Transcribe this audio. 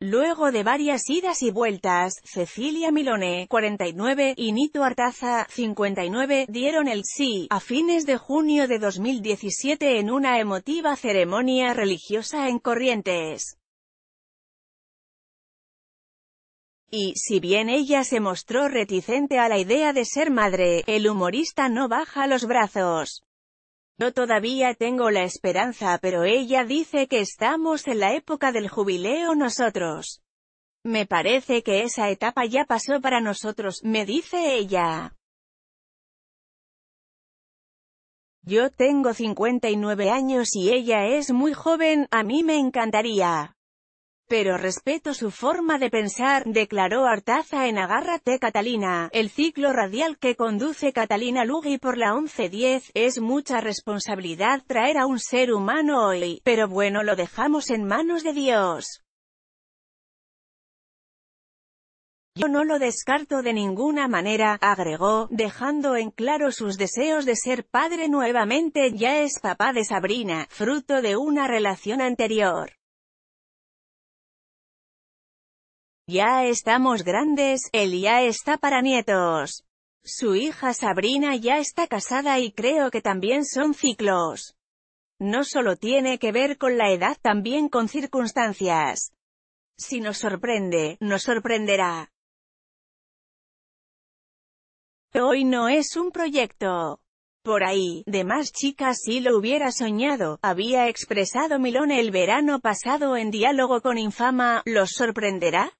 Luego de varias idas y vueltas, Cecilia Milone, 49, y Nito Artaza, 59, dieron el sí, a fines de junio de 2017 en una emotiva ceremonia religiosa en Corrientes. Y, si bien ella se mostró reticente a la idea de ser madre, el humorista no baja los brazos. Yo todavía tengo la esperanza pero ella dice que estamos en la época del jubileo nosotros. Me parece que esa etapa ya pasó para nosotros, me dice ella. Yo tengo 59 años y ella es muy joven, a mí me encantaría pero respeto su forma de pensar, declaró Artaza en Agárrate Catalina. El ciclo radial que conduce Catalina Lugui por la 1110, es mucha responsabilidad traer a un ser humano hoy, pero bueno lo dejamos en manos de Dios. Yo no lo descarto de ninguna manera, agregó, dejando en claro sus deseos de ser padre nuevamente, ya es papá de Sabrina, fruto de una relación anterior. Ya estamos grandes, él ya está para nietos. Su hija Sabrina ya está casada y creo que también son ciclos. No solo tiene que ver con la edad, también con circunstancias. Si nos sorprende, nos sorprenderá. Hoy no es un proyecto. Por ahí, de más chicas si lo hubiera soñado, había expresado Milón el verano pasado en diálogo con Infama, ¿los sorprenderá?